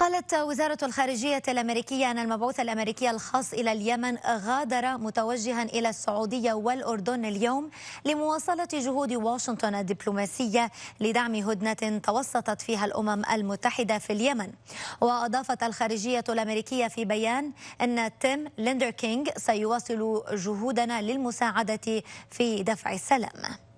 قالت وزارة الخارجية الأمريكية أن المبعوث الأمريكي الخاص إلى اليمن غادر متوجها إلى السعودية والأردن اليوم لمواصلة جهود واشنطن الدبلوماسية لدعم هدنة توسطت فيها الأمم المتحدة في اليمن وأضافت الخارجية الأمريكية في بيان أن تيم ليندر كينغ سيواصل جهودنا للمساعدة في دفع السلام